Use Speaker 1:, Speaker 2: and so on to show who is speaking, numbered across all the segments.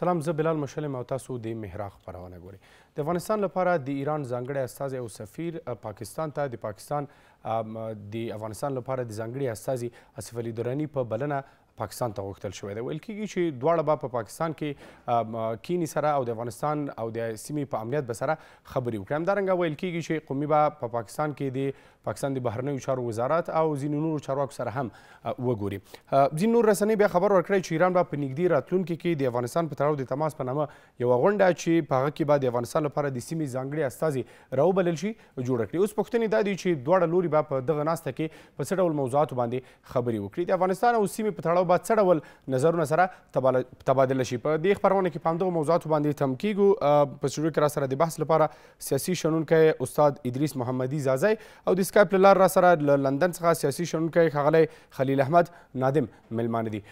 Speaker 1: سلام زه بلال مشلم او تاسو د مهراغ خبرونه ګورئ د افغانستان لپاره د ایران ځانګړی استازی او سفیر پاکستان ته د پاکستان د افغانستان لپاره د ځانګړي استازي اسف علي دراني په بلنه پاکستان ته غوښتل شوی دی ویل کېږي چې دواړه به په پاکستان کې کینی سره او د افغانستان او د سیمې په امنیت به سره خبرې وکړي همدارنګه ویل کېږي چې قومي به په پاکستان کې د پاکستان د بهرنیو چارو وزارت او ځینې نورو چارواکو سره هم وګوري ځینې نور رسنۍ بیا خبر ورکړی چې ایران به په نږدې راتلونکي کې د افغانستان په تړاو د تماس په نامه یوه غونډه چې په هغه کې به د افغانستان لپاره د سیمې ځانګړي استازي راوبلل شي جوړه کړي اوس پوښتنې دا دي چې دواړه لوري به په دغه ناسته کې په څه ډول موضوعاتو باندې خبرې وکړي د افغانستان او سیمې په تړاو به څه ډول نظرونه سره تبادله شي په دې خپرونه کې په همدغو موضوعاتو باندې تم کیږو په سټوډیو کې راسره د بحث لپاره سیاسي شنونکی استاد ادریس محمدي زازی او د اسکایپ له لارې راسره له لندن څخه سیاسي شنونکی ښاغلی خلیل احمد نادم میلمانه دي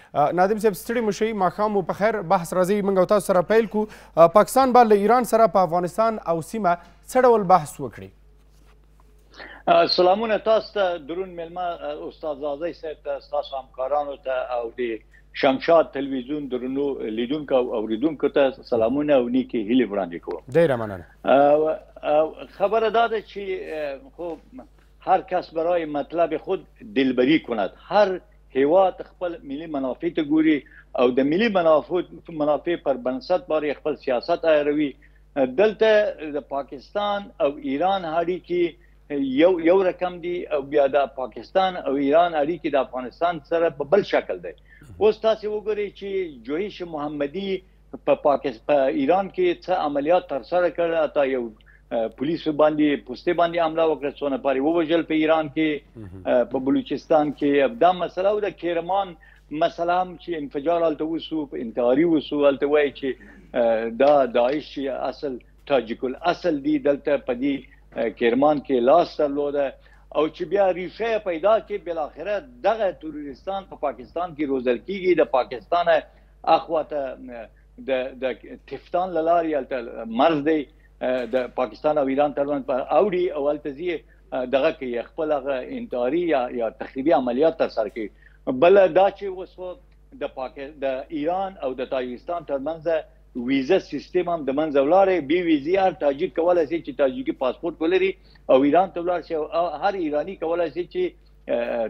Speaker 1: نادم صاحب ستړي مو شئ ماښام مو په خیر بحث راځي موږ او تاسو سره پیل کو پاکستان به له ایران سره په افغانستان او سیمه څه ډول بحث وکړي
Speaker 2: سلامونه تاسو ته درون ملما استاد زازي صاحب ته تاسو همکارانو ته او د شمشاد ټلویزیون درنو لیدونکو او اوریدونکو ته سلامونه او نیکی هیله وړاندې کوم ډیره مننه خبر داده چې خو هر کس برای مطلب خود دلبری کند هر هیواد خپل ملي منافع ته ګوري او د ملي منافع منافع پر بنسټ باندې خپل سیاست ایروي دلته د پاکستان او ایران هاړي کې یو یو رقم دی او بیا د پاکستان او ایران اړیکې د افغانستان سره په بل شکل دی اوس تاسو وګورئ چې جوهیش محمدي په پاکستان ایران کې څه عملیات تر سره کړل اته یو پولیس باندې پوسټ باندې حمله وکړه څونه پاري ووجل په ایران کې په بلوچستان کې دا مسله او د کیرمان مسله هم چې انفجار الته وسو انتحاري وسو الته وای چې دا داعش اصل تاجیک الاصل دی دلته په دې کرمان کې لاس درلوده او چې بیا ریشه پیدا کې بل اخره دغه تروریستان په پاکستان کې روزل کیږي د پاکستان اخواته د د تفتان لاري مرز دی د پاکستان او ایران ترمن پر اوړي او التزی دغه کې خپل غ انتحاري یا یا تخریبي عملیات تر سره کوي بل دا چې وسو د پاکستان د ایران او د تاجکستان ترمنځ ویزه سیستم هم د منځ ولاره بي ویزي هر تاجک کولای شي چې تاجکي پاسپورت ولري او ایران ته ولاړ شي هر ایرانی کولای شي چې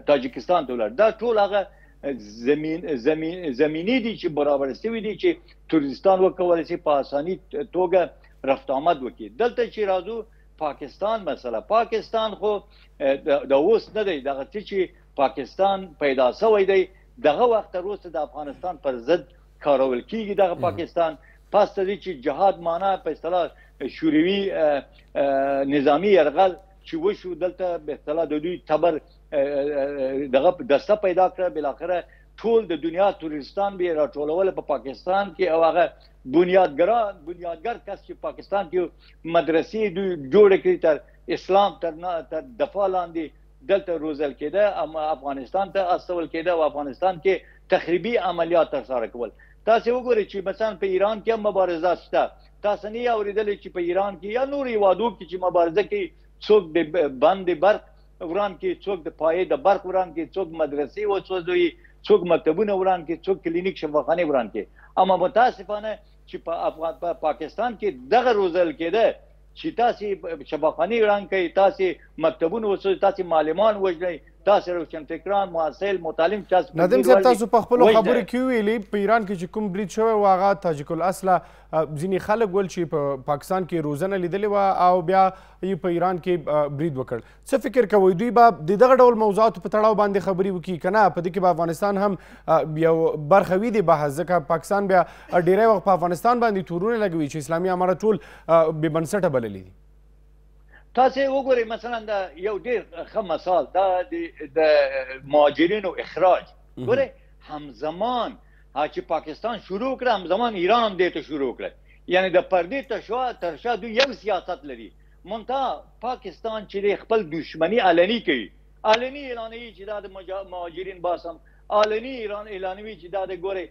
Speaker 2: تاجکستان ته ولاړ دا ټول هغه زمين زمين زميني دي چې برابر شوی دي چې تورستان وکولای شي په اساني توګه رفت آمد وکړي دلته چې راځو پاکستان مثلا پاکستان خو د اوس نه دی دغه چې پاکستان پیدا شوی دی دغه وخت روس د افغانستان پر ضد کارول کیږي دغه پاکستان پس دې چې جهاد معنا په اصطلاح شوروي نظامی يرغل چې وشو دلته په اصطلاح د دوی تبر دغه دسته پیدا کړ بل اخره ټول د دنیا تورستان به راټولول په پا پاکستان کې او هغه بنیادګران بنیادګر کس چې پاکستان کې مدرسې دوی جوړ کړی تر اسلام تر نه تر دفاع لاندې دلته روزل کېده اما افغانستان ته اصل کېده او افغانستان کې تخریبي عملیات تر سره کول تاسو وګورئ چې مثلا په ایران کې مبارزه شته تاسو نه اوریدل چې په ایران کې یا نور یوادو کې چې مبارزه کې څوک د بند برق وران کې څوک د پایې د برق وران کې څوک مدرسې وسوځوي څوک مکتبونه وران کې څوک کلینیک شفاخانه وران کې اما متاسفانه چې په افغان په پاکستان کې دغه روزل کېده چې تاسو شفاخانه وران کوي تاسو مکتبونه وسوځي تاسو معلمان وژني تاسو روشن فکران مواسل متعلم تاسو ندیم صاحب تاسو په خپل خبرو
Speaker 1: کې ویلې په ایران کې چې کوم بریډ شوی و هغه تاجک الاصله ځینې خلک ول چې په پاکستان کې روزنه لیدلې و او بیا یې په ایران کې بریډ وکړ څه فکر کوئ دوی به د دغه ډول موضوعاتو په تړاو باندې خبرې وکړي که نه په دې کې به افغانستان هم یو برخه وي دی بحث ځکه پاکستان بیا ډیری وخت په افغانستان باندې تورونه لګوي چې اسلامي امارت ټول بې بنسټه بللي دي
Speaker 2: تاسو وګورئ مثلا دا یو ډیر ښه مثال دا د مهاجرینو اخراج ګورئ همزمان چې پاکستان شروع کړ همزمان ایران هم دې ته شروع کړ یعنی د پردې ته شو تر شا دوی یو سیاست لري مونږ پاکستان چې خپل دښمنی علني کوي علني اعلانوي چې د مهاجرین باسم علني ایران اعلانوي چې د ګوري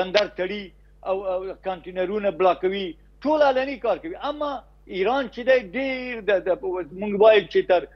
Speaker 2: بندر تړي او کنټینرونه بلاکوي ټول علني کار کوي اما ایران چې دی ډیر د موبایل چې تر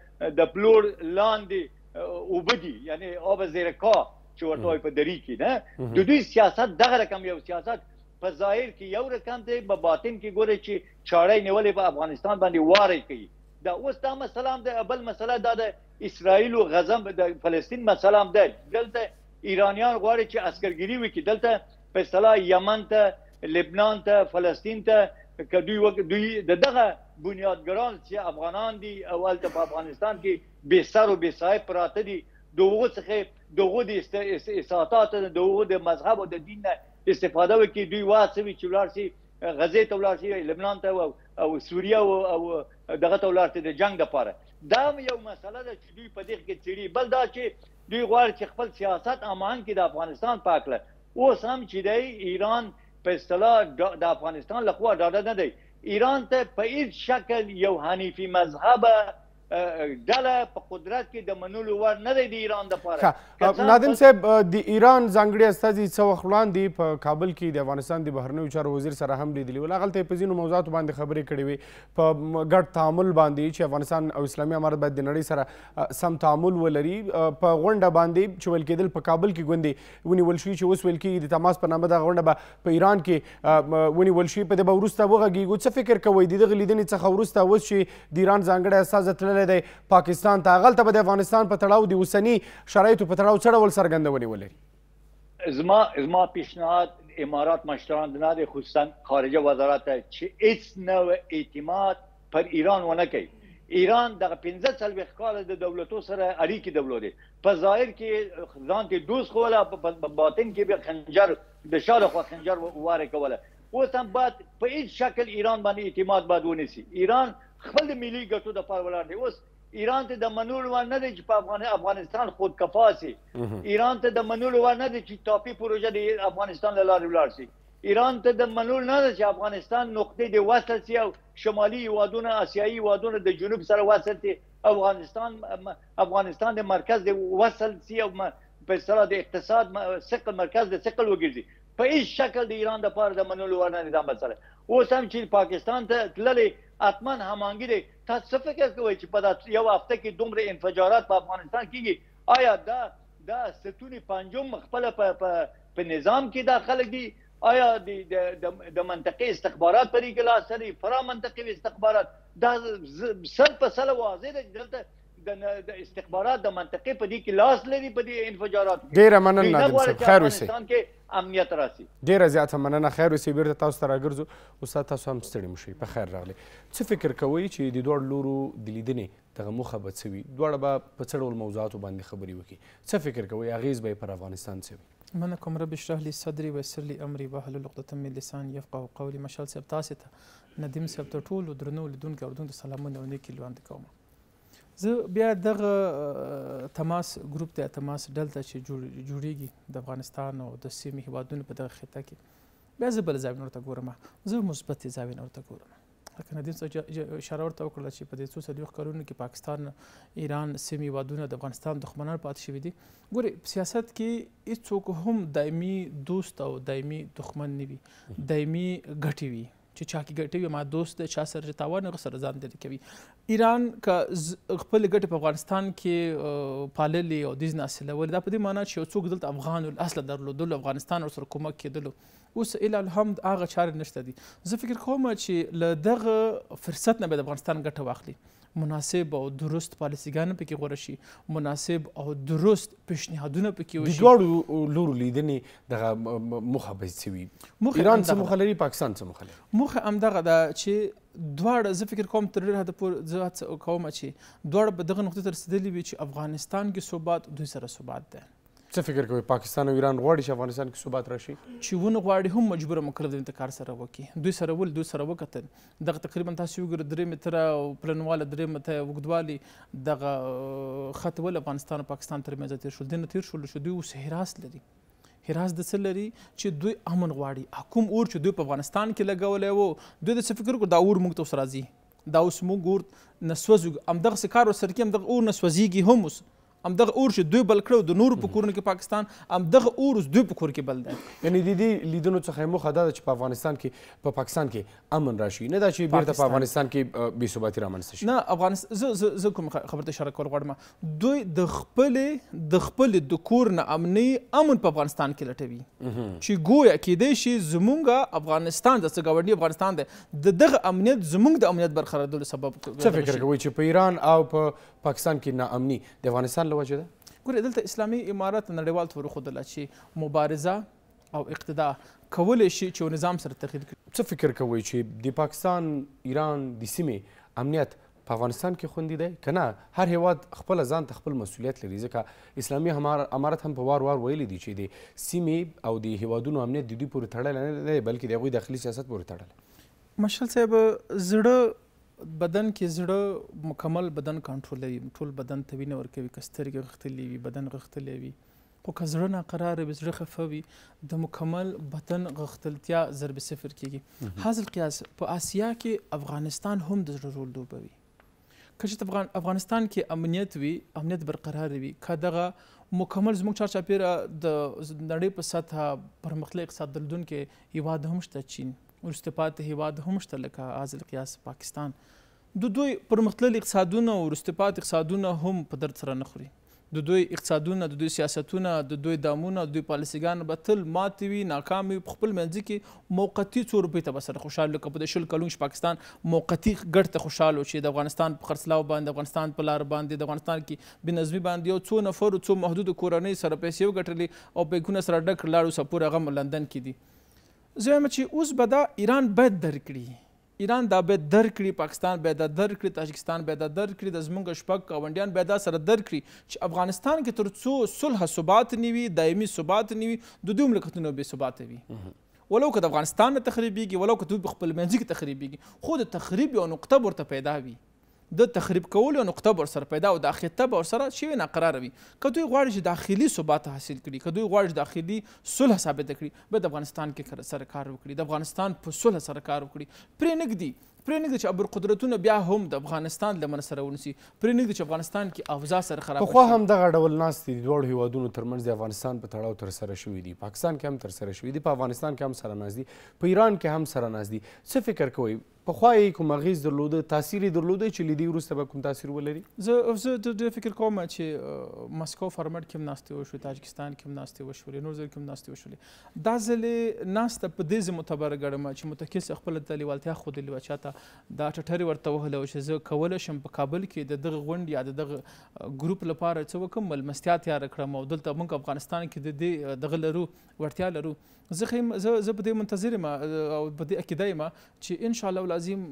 Speaker 2: د پلور لاندې وبدي یعنی او زیرکا چې ورته په دری کې نه د دوی سیاست دغه رقم یو سیاست په ظاهر کې یو رقم دی په باطن کې ګوره چې چاړې نیولې په افغانستان باندې واره کوي دا اوس دا مسله د بل مسله دا د اسرائیل او غزم د فلسطین مسله ده دلته ایرانیان غواړي چې عسکرګری وکړي دلته په اصطلاح یمن ته لبنان ته فلسطین ته کدوې وک دوی د دغه بنیادګران چې افغانان دي اول ته په افغانستان کې به سر او به صاحب پراته دي دوغه څخه دوغه د استاتات دوغه د مذهب او د دین استفاده وکړي دوی واسوي چې ولر شي غزې ته ولر شي لبنان ته او سوریه او دغه ته ولر ته د جنگ لپاره دا یو مسله ده چې دوی په دې کې چړي بل دا چې دوی غواړي چې خپل سیاست امان کې د افغانستان پاکله اوس هم چې د ایران په اصطلاح د افغانستان لخوا ډاډه نه دی ایران ته په هیڅ شکل یو حنیفي مذهب ډله په قدرت کې د منلو وړ نه دی د ایران دپاره نادم صاحب
Speaker 1: د ایران ځانګړي استازي څه وخت وړاندې په کابل کې د افغانستان د بهرنیو چارو وزیر سره هم لیدلي ول هغلته یې په ځینو موضوعاتو باندې خبرې کړې وې په ګډ تعامل باندې چې افغانستان او اسلامي امارت باید د نړۍ سره سم تعامل ولري په غونډه باندې چې ویل کېدل په کابل کې ګوندې ونیول شوي چې اوس ویل کېږي د تماس په نامه دغه غونډه به په ایران کې ونیول شي په دې به وروسته وغږېږو څه فکر کوئ د دغې لیدنې څخه وروسته اوس چې د ایران ځانګړی استازه تللی کړی دی پاکستان ته هغلته به د افغانستان په تړاو د اوسني شرایطو په تړاو څه ډول څرګندونې ولري
Speaker 2: زما زما پیشنهاد امارات مشتران نه دی خصوصا خارجه وزارت چې هیڅ نوع اعتماد پر ایران ونه کوي ایران د 15 سلوي کال د دولتو سره اړیکې درلودې په ظاهر کې ځان ته دوز خوله په باطن کې به خنجر د شاله خو خنجر واره کوله اوس هم باید په هیڅ شکل ایران باندې اعتماد باید ونیسي ایران خپل ملي ګټو د پاره ولاړ دی اوس ایران ته د منول و نه دی چې په افغان افغانستان خود کفاسي ایران ته د منول و نه دی چې ټاپي پروژه د افغانستان لپاره ولاړ شي ایران ته د منول نه دی چې افغانستان نقطه دی وصل سی او شمالي وادونه آسیایي وادونه د جنوب سره وصل دي افغانستان افغانستان د مرکز د وصل سی او په سره د اقتصاد ثقل مرکز د ثقل وګرځي په هیڅ شکل د ایران د پاره د منلو ورنه دا مسله اوس هم چې پاکستان ته تللی اتمن همانګی دی تاسو فکر کوئ چې په یو هفته کې دومره انفجارات په افغانستان کېږي آیا دا دا ستونی پنځم خپل په په نظام کې داخله دي آیا د د منطقي استخبارات پرې ګلا سری فرا منطقي استخبارات دا سر په سر واضح دی دلته د استخبارات د منطقې په دې کې لاس لري په دې انفجارات کې ډیره مننه ناظم صاحب خیر اوسئ کې امنیت راسي
Speaker 1: ډیره زیاته مننه خیر اوسئ بیرته تاسو ته راګرځو استاد تاسو هم ستړي مشئ په خیر راغلی څه فکر کوئ چې د دوړ لورو د لیدنې دغه موخه به څه وي دواړه به په څه ډول موضوعاتو باندې خبرې وکړي څه فکر کوئ اغیز به پر افغانستان څه وي
Speaker 3: منکم رب اشرح لي صدري ويسر لي امري واحلل عقده من لساني يفقهوا قولي مشال صاحب تاسو ته ندیم صاحب ته ټولو درنو لیدونکو اوردونکو سلامونه او نیکې لوړاندې کوم زه بیا دغه تماس ګروپ ته تماس ډلته چې جوړیږي د افغانستان او د سیمې هیوادونو په دغه خطه کې بیا زه بل زاویې ورته ګورم زه مثبتې زاویې ورته ګورم لکه ندیم څه اشاره ورته وکړله چې په دې څو څلوېښت کلونو کې پاکستان ایران سیمې هیوادونه د افغانستان دښمنان پاتې شوي دي ګورې په سیاست کې هیڅوک هم دایمي دوست او دایمي دښمن نه وي دایمي ګټې وي چې چا کې ګټې وي ما دوست دی چا سره چې تاوان هغه سره ځان لرې کوي ایران که خپلې ګټې په افغانستان کې پاللې او دیز نه حاصلولې دا په دې معنی چې یو څوک دلته افغان الاصله درلودلو افغانستان ورسره کومک کېدلو اوس اله الحمد هغه چارې نشته دي زه فکر کوم چې له دغه فرصت نه به د افغانستان ګټه واخلي مناسب او درست پالیسیګان پکې غوره شي مناسب او درست
Speaker 1: پیشنهادونه پکې وشي د دواړو لورو لیدنې دغه مخه به څه وي ایران څه مخه لري پاکستان څه مخه لري مخه همدغه ده چې دواړه زه فکر کوم تر ډېره
Speaker 3: حده پورې زه هڅه کوم چې دواړه به دغه نقطې ته رسېدلي وي چې افغانستان کې ثبات دوی سره
Speaker 1: ثبات دی څه فکر کوي پاکستان او ایران غواړي چې افغانستان کې ثبات راشي چې
Speaker 3: ونه غواړي هم مجبور مکر د انتقار سره وکړي دوی سره ول دوی سره وکتل دغه تقریبا تاسو وګورئ درې متره او پلنواله درې متره اوږدوالي دغه خط ول افغانستان او پاکستان ترمنځ تیر شول دنه تیر شول چې دوی اوس هراس لري هراس د څه لري چې دوی امن غواړي حکوم اور چې دوی په افغانستان کې لګولې وو دوی د څه فکر کو دا اور موږ ته اوس راځي دا اوس موږ ور نسوځو ام دغه کار ور سره کې ام دغه اور نسوځيږي هم اوس ام دغه اور چې دوی بل
Speaker 1: کړو د نورو په کورونو کې پاکستان ام دغه اور اوس دوی په کور کې بل دی یعنی د دې لیدونو څخه موخه دا ده چې په افغانستان کې په پاکستان کې امن راشي نه دا چې بیرته په افغانستان کې بې ثباتي رامنځته شي نه افغانستان زه زه کوم خبرته اشاره کول غواړم دوی د خپلې
Speaker 3: د خپلې د کور نه امني امن په افغانستان کې لټوي چې ګویا کېدای شي زمونږ افغانستان د څګاونډي افغانستان دی د دغه امنیت زمونږ د امنیت برقرارولو سبب څه فکر کوئ
Speaker 1: چې په ایران او په پاکستان کې ناامني د افغانستان له وجې ده ګورې دلته
Speaker 3: اسلامي امارات نړیوال تور ښودله چې مبارزه او اقتدا کولی شي
Speaker 1: چې نظام سره تغییر کړي څه فکر کوئ چې د پاکستان ایران د سیمې امنیت په افغانستان کې خوندي دی که نه هر هیواد خپله ځان ته خپل مسؤلیت لري ځکه اسلامي امارت هم په وار وار ویلی دي چې د سیمې او د هیوادونو امنیت د دوی پورې تړلی نه دی بلکې د هغوی داخلي سیاست پورې تړلی
Speaker 3: مشل صاحب زړه بدن کې زړه مکمل بدن کنټرولوي ټول بدن ته وینه ورکوي که سترګې غښتلې وي بدن غښتلی وي خو که زړه ناقراره وي زړه خفه وي د مکمل بدن غښتلتیا ضرب صفر کیږي حاصل قیاس په آسیا کې افغانستان هم د زړه رول لوبوي که چې افغانستان کې امنیت وي امنیت برقرار وي که دغه مکمل زموږ چارچاپېره د نړۍ په سطحه پرمختللی اقتصاد درلودونکی هیواد هم شته چین ورسته پاتې هیواد هم شته لکه عاز القیاس پاکستان د دوی پرمختللي اقتصادونه او ورسته پاتې اقتصادونه هم په درد سره نه خوري د دوی اقتصادونه د دوی سیاستونه د دوی دامونه د دوی پالیسیګان به تل ماتې وي ناکامې په خپل منځ کې موقتي څو روپۍ ته به سره خوشحاله لکه په د شل کلونو پاکستان موقتي ګټ ته خوشحاله چې د افغانستان په خرڅلاو باندې افغانستان په لار باندې د افغانستان کې بېنظمي باندې یو څو نفرو څو محدودو کورنۍ سره پیسې وګټلې او بیکونه سره ډک لاړو سپور هغه لندن کې دي زه وایم چې اوس به دا ایران باید درک کړي ایران دا باید درک کړي پاکستان باید دا درک کړي تاجکستان باید دا درک کړي د زموږ شپږ ګاونډیان باید دا سره درک کړي چې افغانستان کې تر څو صلح ثبات نه وي دایمي ثبات نه وي د دوی مملکتونو بې ثباته وي ولو که د افغانستان نه تخریبیږي ولو که دوی خپل منځ کې تخریبیږي خو د تخریب یو نقطه ورته پیدا وي د تخریب کولو نقطه بر سره پیدا او د اخیته بر سره شوی ناقرار وي کدوې غواړي چې داخلي ثبات حاصل کړي کدوې غواړي چې داخلي صلح ثابت کړي به د افغانستان کې سرکار وکړي د افغانستان په صلح سرکار وکړي پرې نګدي پرې نه چې ابر قدرتونه بیا هم د افغانستان لمن سره ونسي پرې نه چې افغانستان کې اوضاع سره خراب خو هم
Speaker 1: دغه ډول ناس دي دوه هیوادونو ترمنځ د افغانستان په تړاو تر سره شوې دي پاکستان کې هم تر سره شوې دي په افغانستان کې هم سره ناز دي په ایران کې هم سره ناز دي څه فکر کوئ پخوا یې کوم اغیز درلوده تاثیر یې درلوده چې لیدې وروسته به کوم تاثیر ولري زه زه ډېر فکر کوم چې مسکو فرمټ کې
Speaker 3: هم ناستې وشوې تاجکستان کې هم ناستې وشولې نور ځای کې هم ناستې وشولې دا ځلې ناسته په دې زه معتبره ګڼم چې متکس خپله دلیوالتیا ښودلې وه چاته دا ټټرې ورته وهله چې زه کولی شم په کابل کې د دغه غونډې یا د دغه ګروپ لپاره څه وکړم ملمستیا تیاره کړم او دلته موږ افغانستان کې د دې دغه لرو وړتیا لرو زه خیم زه زه په دې منتظر ما او په دې عقیده ما چې ان شاء الله العظیم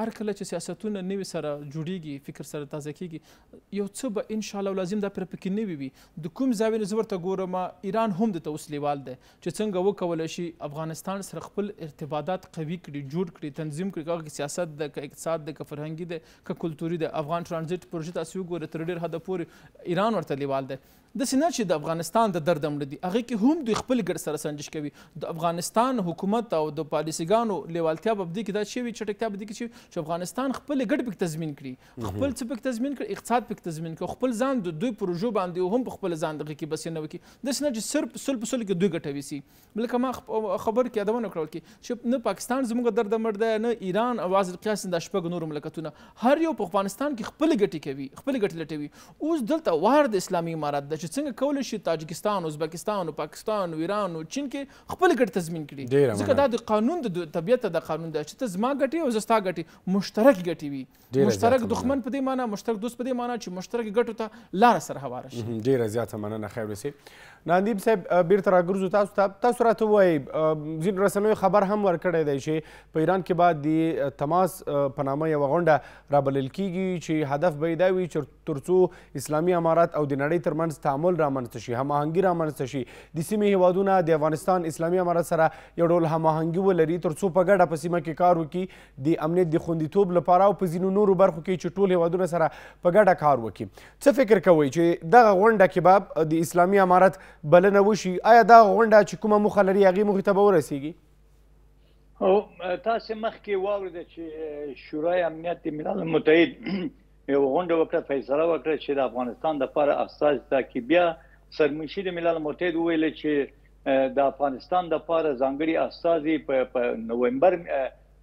Speaker 3: هر کله چې سیاستونه نوي سره جوړیږي فکر سره تازه کیږي یو څه به ان شاء الله العظیم دا پر پکې نوي وي د کوم ځای نه زورته ګورم ایران هم د توس لیوال دی چې څنګه وکول شي افغانستان سره خپل ارتباطات قوي کړي جوړ کړي تنظیم کړي کاغه سیاست د اقتصاد د فرهنګي د کلتوري د افغان ترانزیت پروژه تاسو ګوره تر ډیر حد پورې ایران ورته لیوال دی د سینه چې د افغانستان د دردم لدی هغه کې هم دوی خپل ګډ سره سنجش کوي کوي د افغانستان حکومت او د پالیسيګانو لیوالتیا په دې کې دا شوی چټکتیا په دې کې شوی چې افغانستان خپل ګټ پک تضمین کړي خپل څه پک تضمین کړي اقتصاد پک تضمین کړي خپل ځان د دوی پروژو باندې هم په خپل ځان دغه کې بس نه وکي د سنه چې صرف سل په سل کې دوی ګټوي سي بلکې ما خبر کې ادمونه کړل کې چې نه پاکستان زموږ درد مرد نه ایران او از قیاس د شپږ نور مملکتونه هر یو په افغانستان کې خپل ګټي کوي خپل ګټي لټوي اوس دلته وار د اسلامي امارات د چې څنګه کول شي تاجکستان ازبکستان او پاکستان او ایران او چین کې خپل ګټ تضمین کړي ځکه دا د قانون د طبیعت د قانون دی چې ته زما ګټې او زه ستا ګټې مشترک ګټې وي مشترک دښمن په دې معنی مشترک دوست په دې معنی چې مشترک ګټو ته لار سره
Speaker 1: هواره شي ډیره زیاته مننه خیر اوسئ ناندیب صاحب بیرته راګرځو تاسو ته تاسو راته وایي ځینې رسنیو خبر هم ورکړی دی چې په ایران کې بعد د تماس په نامه یوه غونډه رابلل کیږي چې هدف به یې دا وي چې ترڅو اسلامي امارات او د نړۍ ترمنځ تعامل رامنځته شي هماهنګي رامنځته شي د سیمې هیوادونه د افغانستان افغانستان اسلامي امارات سره یو ډول هماهنګي ولري تر څو په ګډه په سیمه کې کار وکړي د امنیت د خوندیتوب لپاره او په ځینو نورو برخو کې چې ټول هیوادونه سره په ګډه کار وکړي څه فکر کوئ چې دغه غونډه کې به د اسلامي امارات بلنه وشي آیا دغه غونډه چې کومه موخه لري هغې موخې ته به ورسیږي
Speaker 2: او تاسو مخکې واورید چې شورای امنیت ملل متحد یو غونډه وکړه فیصله وکړه چې د افغانستان د لپاره اساس دا کې بیا سرمشي د ملل متحد ویل چې د افغانستان د پاره ځانګړي استاذي په نوومبر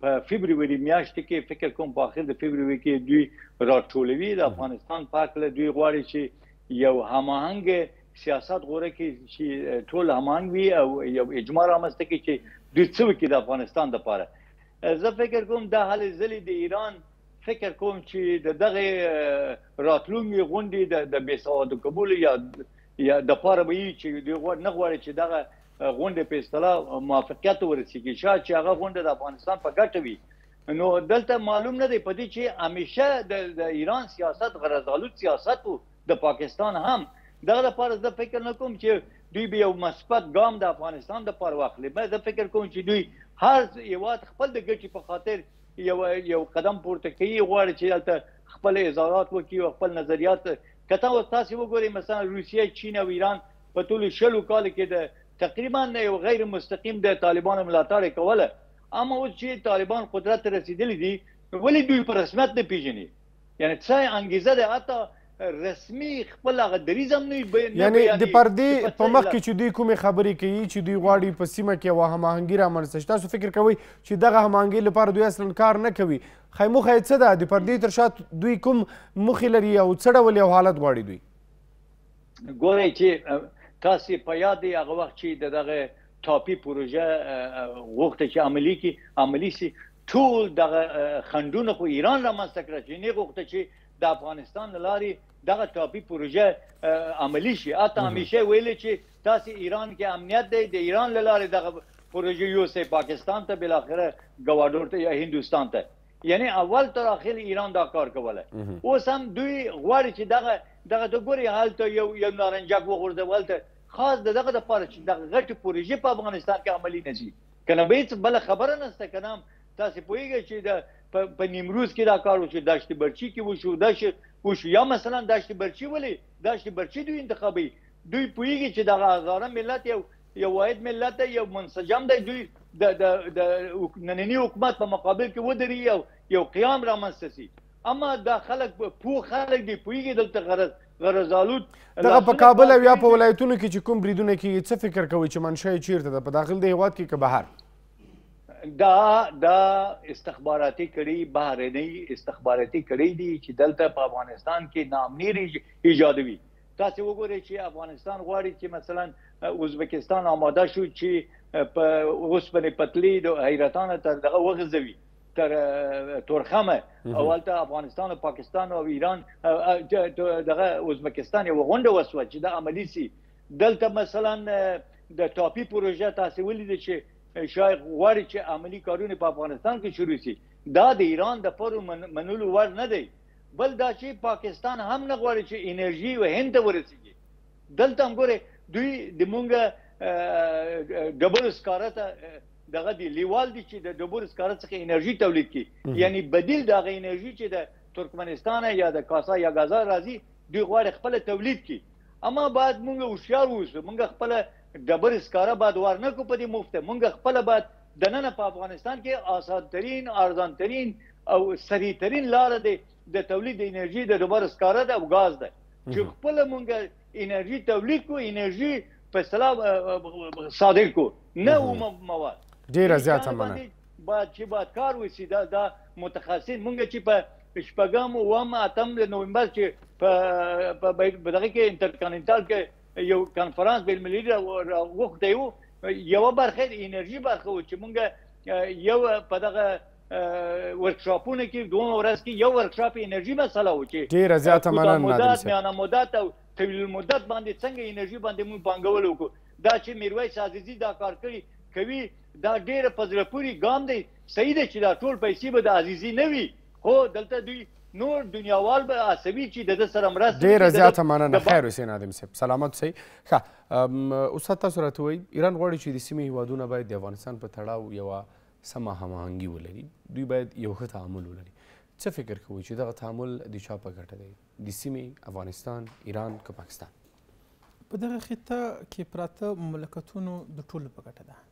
Speaker 2: په فبرवरी میاشت کې فکر کوم په اخر د فبرवरी کې دوی راټولوي د افغانستان په اړه دوی غواړي چې یو هماهنګ سیاست غوړه کې چې ټول هماهنګ وي او یو اجماع رامسته کې چې دوی څه وکړي د افغانستان د پاره زه فکر کوم د حل زلي د ایران فکر کوم چې د دغه راتلونکي غونډې د بیسواد قبول یا یا د پاره به چې دی غوړ نه غواړي چې دغه غونډه په اصطلاح موافقت ورسیږي چې هغه غونډه د افغانستان په ګټه وي نو دلته معلوم نه دی پدې چې همیشه د ایران سیاست غرضالو سیاست او د پاکستان هم دغه لپاره زه فکر نه کوم چې دوی به یو مثبت ګام د افغانستان د پر واخلي مې زه فکر کوم چې دوی هر یو خپل د ګټي په خاطر یو یو قدم پورته کوي غواړي چې خپل اظهارات وکړي او خپل نظریات کته تاسو وګورئ مثلا روسیه چین او ایران په ټولو شلو کال کې د تقریبا نه یو غیر مستقیم د طالبانو ملاتړ کوله اما اوس چې طالبان قدرت رسیدلی دي ولی دوی په رسمیت نه پیژني یعنی څه انګیزه ده حتی رسمي خپل هغه دریزم نه بیان یعنی د پردې په مخ کې
Speaker 1: چې دوی کومې خبرې کوي چې دوی غواړي په سیمه کې وه هماهنګي رامنځته شي تاسو فکر کوئ چې دغه هماهنګۍ لپاره دوی اصلا کار نه کوي خیموخه یې څه ده د پردې تر شا دوی کوم مخې لري او څه ډول یو حالت غواړي دوی
Speaker 2: ګورئ چې تاسې په یاد هغه وخت چې دغه ټاپي پروژه غوښته چې عملی کې عملی سي ټول دغه خندونه خو ایران را منځته کړ چې نه غوښته چې د افغانستان لاري دغه ټاپي پروژه عملی شي اته همیشه ویل چې تاسو ایران کې امنیت دی د ایران لاري دغه پروژه یو سه پاکستان ته بل اخره گواډور ته یا هندستان ته یعنی اول تر اخر ایران دا کار کوله اوس هم دوی غواړي چې دغه دغه د ګوري حالت یو یو نارنجک وګورځه ولته خاص دغه د پاره چې دغه غټ پروژه په افغانستان کې عملی نشي کنه به بل خبره نسته کنه تاسو پوهیږئ چې د په نیمروز کې دا کار وشو داشت برچی کې وشو داشت وشو یا مثلا داشت برچی ولې داشت برچی دوی انتخابي دوی پویږي چې د هزاره ملت یو یو واحد ملت یو منسجم دی دوی د د د نننی حکومت په مقابل کې ودري یو یو قیام را منسسي اما دا خلک پو خلک دی پویږي دلته غرض غرضالود دغه په کابل او یا په
Speaker 1: ولایتونو کې چې کوم بریدونه کې څه فکر کوي چې منشأ چیرته ده په داخل دی هواد کې که بهر
Speaker 2: دا دا استخباراتي کړي بهرنۍ استخباراتي کړي دي چې دلته په افغانستان کې نامنیر ایجادوي تاسو وګورئ چې افغانستان غواړي چې مثلا ازبکستان آماده شو چې په اوسپنې پتلی د حیرتان تر دغه وغځوي تر تورخمه اولته افغانستان او پاکستان او ایران دغه ازبکستان یو غونډه وسوه چې د عملی سي دلته مثلا د ټاپي پروژه تاسو ولیدل چې شای غواړي چې عملی کارونه په افغانستان کې شروع شي دا د ایران د پر منلو ور نه دی بل دا چې پاکستان هم نه غواړي چې انرژي و هند ورسیږي دلته هم ګوره دوی د مونږه ډبل سکارته دغه دی لیوال دي چې د ډبل سکارت څخه انرژي تولید کی یعنی بدیل دغه انرژي چې د ترکمنستان یا د کاسا یا غزا راځي دوی غواړي خپل تولید کی اما بعد مونږ هوښیار اوسو مونږ خپل ډبر اسکاره باد ورنه کو په دې مفته مونږ خپل باد د نن په افغانستان کې آسانترین ارزانترین او سریترین لار دی د تولید انرژي د ډبر اسکاره د غاز دی چې خپل مونږ انرژي تولید کو انرژي په سلام صادر کو نه او مواد ډیر زیات مننه با چې با کار وسی دا د متخصصین مونږ چې په شپږم او اتم نومبر چې په په دغه کې انټر کانټینټال کې یو کانفرنس بین المللي راوخته یو یو برخه د انرژي برخه و چې مونږ یو په دغه ورکشاپونه کې دوه ورځ کې یو ورکشاپ انرژي مسله و چې ډیره زیاته مننه مدت میانه مدت او طویل مدت باندې څنګه انرژي باندې مونږ بانګول وکړو دا چې میرویس عزیزي دا کار کړی کوي دا ډیره پزړه پوری ګام دی صحیح دی چې دا ټول پیسې به د عزیزي نه وي خو دلته دوی نو دنیاوال به عصبي چې د ده سره مرسته ډېره زیاته
Speaker 1: مننه خیر اوسئ نادم صاحب سلامت اوسئ ښه استاد تاسو راته وایي ایران غواړي چې د سیمې هیوادونه باید د افغانستان په تړاو یوه سمه هماهنګي ولري دوی باید یو ښه تعامل ولري څه فکر کوئ چې دغه تعامل د چا په ګټه دی د سیمې افغانستان ایران که پاکستان
Speaker 3: په دغه خطه کې پراته مملکتونو د ټولو په ګټه ده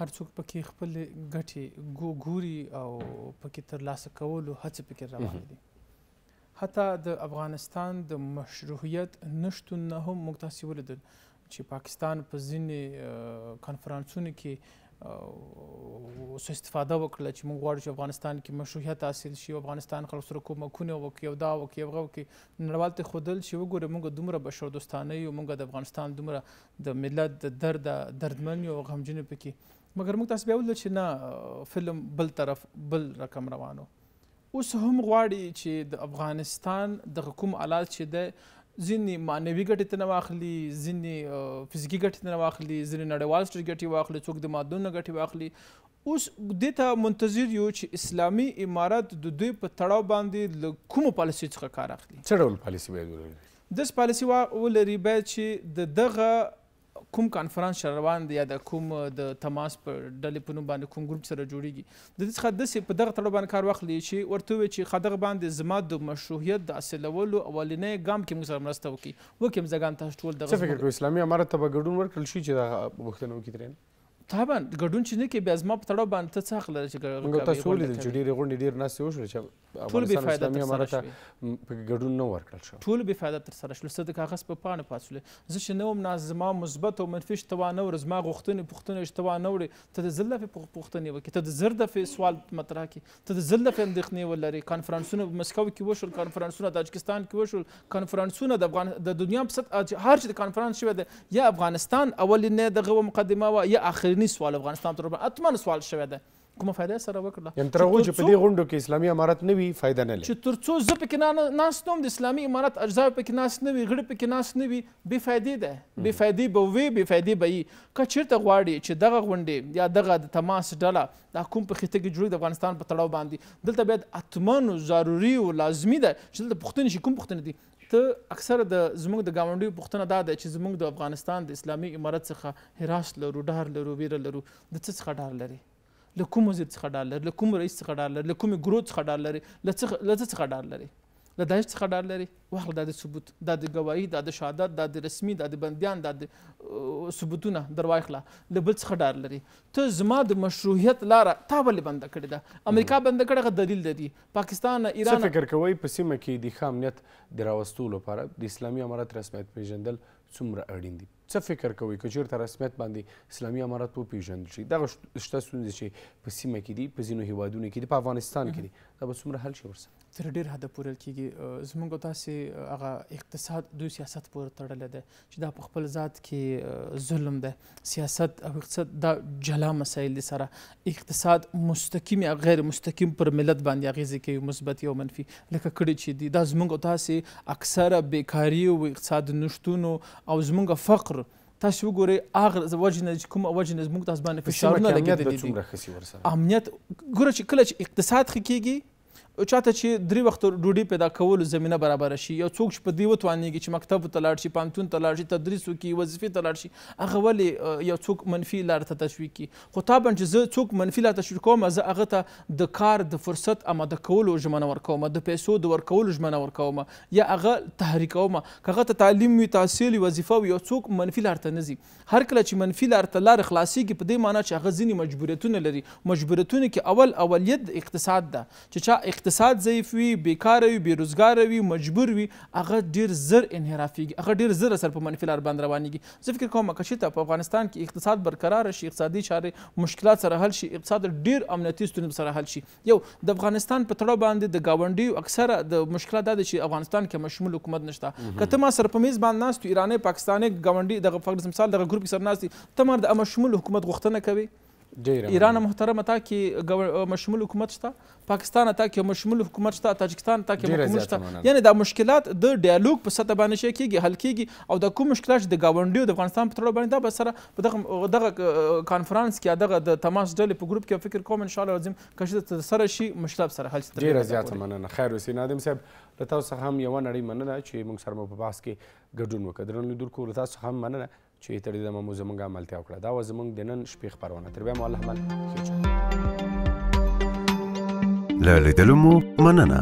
Speaker 3: هر څوک پکې خپل ګټې ګوري او پکې ترلاسه کولو هڅې پکې روانې دي حتی د افغانستان د مشروعیت نشتون نه هم موږ تاسې ولیدل چې پاکستان په ځینې کنفرانسونو کې سو استفاده وکړله چې موږ غواړو چې افغانستان کې مشروعیت حاصل شي افغانستان خلک سره کومکونه وکړي او دا وکړي هغه وکړي نړیوال ته ښودل چې وګوره موږ دومره بشردوستانه یو موږ د افغانستان دومره د ملت د درد دردمن یو غمجنې پکې مګر موږ تاسو بیا ول چې نه فلم بل طرف بل رقم روانو اوس هم غواړي چې د افغانستان د حکومت آلات چې د ځینې معنوي ګټې ته نه واخلي ځینې فزیکي ګټې ته نه واخلي ځینې نړیوال ستر ګټې واخلي څوک د مادونو ګټې واخلي اوس دې ته منتظر یو چې اسلامي امارات د دوی په تړاو باندې له کومو پالیسۍ څخه کار اخلي
Speaker 1: څه ډول پالیسي باید ولري
Speaker 3: داس پالیسي ولري باید چې د دغه کوم کانفرنس چې روان دی یا د کوم د تماس په ډلې په نوم باندې کوم ګروپ سره جوړیږي د دې څخه داسې په دغه تړاو باندې کار واخلي چې ورته ووایي چې ښه دغه باندې زما د مشروعیت د حاصلولو اولنی ګام کې موږ سره مرسته وکړي وکړي هم زه ګام تاسو ټول دغه څه فکر
Speaker 1: کوئ اسلامي امارت ته به ګډون ورکړل شي چې دغه غوښتنه وکړي ترې طبعا ګډون
Speaker 3: چې نه کې بیا زما په تړاو باندې ته څه حق لري چې ګډون تاسو ولیدل چې
Speaker 1: ډېرې غونډې ډېر ناستې وشولې چې افغانستان اسلامي امارت په ګډون نه ورکړل شو
Speaker 3: ټول بې فایده ترسره شول څه د کاغذ په پاڼه پاسولې زه چې نه وم ناست زما مثبت او منفي شتوا نه وړي زما غوښتنې پوښتنې شتوا نه وړي ته د زر دفعې پوښتنې وکړي ته د زر دفعې سوال مطرح کړي ته د زر دفعې اندېښنې ولري کنفرانسونه په مسکو کې وشول کنفرانسونه تاجکستان کې وشول کنفرانسونه د افغان د دنیا په هر چې کنفرانس شوی دی یا افغانستان اولنۍ دغه مقدمه وه یا آخري اولنی سوال افغانستان تر اتمن سوال شوی دی کومه فایده سره وکړه یعنی تر هغو چې په دې
Speaker 1: غونډو کې اسلامي امارت نه وي فایده نه لري چې
Speaker 3: تر څو زه پکې ناست وم د اسلامي امارت اجزا پکې ناست نه وي غړي پکې ناست نه وي بې فایدې ده بې فایدې به وي بې فایدې به وي که چېرته غواړي چې دغه غونډې یا دغه د تماس ډله دا کوم په خطه کې جوړېږي د افغانستان په تړاو باندې دلته باید اتمن ضروري او لازمي ده چې دلته پوښتنې شي کوم پوښتنې دي ته اکثر د زموږ د گاونډیو پوښتنه دا ده چې زموږ د افغانستان د اسلامي امارت څخه هراس لرو ډار لرو ویره لرو د څه څخه ډار لري له کوم وزیر څخه ډار لري له کوم رئیس څخه ډار لري له کومې ګرو څخه ډار لري له څه څخه ډار لري له داعش څخه ډار لري واخله دا د ثبوت دا د ګواهي دا د شهادت دا د رسمي دا د بندیان دا د ثبوتونه در واخله له بل څخه ډار لري ته زما د مشروعیت لاره تا ولې بنده کړې ده امریکا بنده کړې هغه دلیل لري پاکستان ایران څه فکر
Speaker 1: کوئ په سیمه کې د ښه امنیت د راوستلو لپاره د اسلامي امارت رسمیت پیژندل څومره اړین دي څه فکر کوئ که چېرته رسمیت باندې اسلامي امارت وپېژندل شي دغه شته ستونزې چې په سیمه کې دي په ځینو هیوادونو کې دي په افغانستان کې دي دا به څومره حل شي ورسره
Speaker 3: تر ډیر حد پورې کېږي زمونږ تاسې هغه اقتصاد دوی سیاست پورې تړلی دی چې دا په خپل ذات کې ظلم دی سیاست او اقتصاد دا جلا مسایل دي سره اقتصاد مستقیم یا غیر مستقیم پر ملت باندې اغیزې کوي مثبت او منفي لکه کړي چې دي دا زمونږ تاسې اکثره بیکاری او اقتصاد نشتون او زمونږ فقر تاسو وګورئ هغه وجنه کوم وجنه زموږ تاسو باندې فشارونه لګیدل
Speaker 1: دي
Speaker 3: امنیت ګوره چې کله چې اقتصاد خکېږي چاته چې درې وخت ډوډۍ پیدا کولو زمینه برابر شي یو څوک چې په دې وتوانیږي چې مکتب ته لاړ شي پانتون ته لاړ شي تدریس وکړي وظیفې ته لاړ شي هغه ولې یو څوک منفي لار ته تشویق کړي خو تابن چې زه څوک منفي لار تشویق کوم زه هغه ته د کار د فرصت آماده کولو ژمنه ورکوم د پیسو د ورکولو ژمنه ورکوم یا هغه تحریکوم که هغه ته تعلیم وي تحصیل وظیفه وي یو څوک منفي لار ته نه ځي هر کله چې منفي لار ته لار خلاصيږي په دې معنی چې هغه ځینې مجبوریتونه لري مجبوریتونه کې اول اولیت اقتصاد ده چې چا اقتصاد ضعیف وي بیکاره وي بې روزګاره وي مجبور وي هغه ډېر زر انحرافیږي هغه ډېر زر سر په منفي لار باندې روانیږي زه فکر کوم که چېرته په افغانستان کې اقتصاد برقراره شي اقتصادي چارې مشکلات سره حل شي اقتصاد ډېر امنیتي ستونزې سره حل شي یو د افغانستان په تړاو باندې د ګاونډیو اکثره د مشکلات دا دی چې افغانستان کې مشمول حکومت نشته که ته ما سره په میز باندې ناست یو ایرانی پاکستاني ګاونډي دغه فقر مثال دغه ګروپ کې سره ناست ته ما د مشمول حکومت غوښتنه کوي ایران محترمه تا کې مشمول حکومت شته پاکستان تا کې مشمول حکومت شته تاجکستان تا کې حکومت شته یعنی دا مشکلات د ډیالوګ په سطح باندې شي کېږي حل کېږي او د کوم مشکلات د گاونډیو د افغانستان په تړلو باندې دا به سره په دغه دغه کانفرنس کې دغه د تماس ډلې په ګروپ کې فکر
Speaker 1: کوم ان شاء الله عظیم کښې سره شي مشکلات سره حل شي ډېره زیاته مننه خیر اوسئ نادم صاحب له تاسو څخه هم یوه نړۍ مننه چې موږ سره مو په بحث کې ګډون وکړه درنو لیدونکو له تاسو څخه هم مننه چې تر دې دمه مو زموږ عملتیا وکړه دا و زموږ د نن شپې خپرونه تر بیا مو الله مل
Speaker 2: له لیدلو مو مننه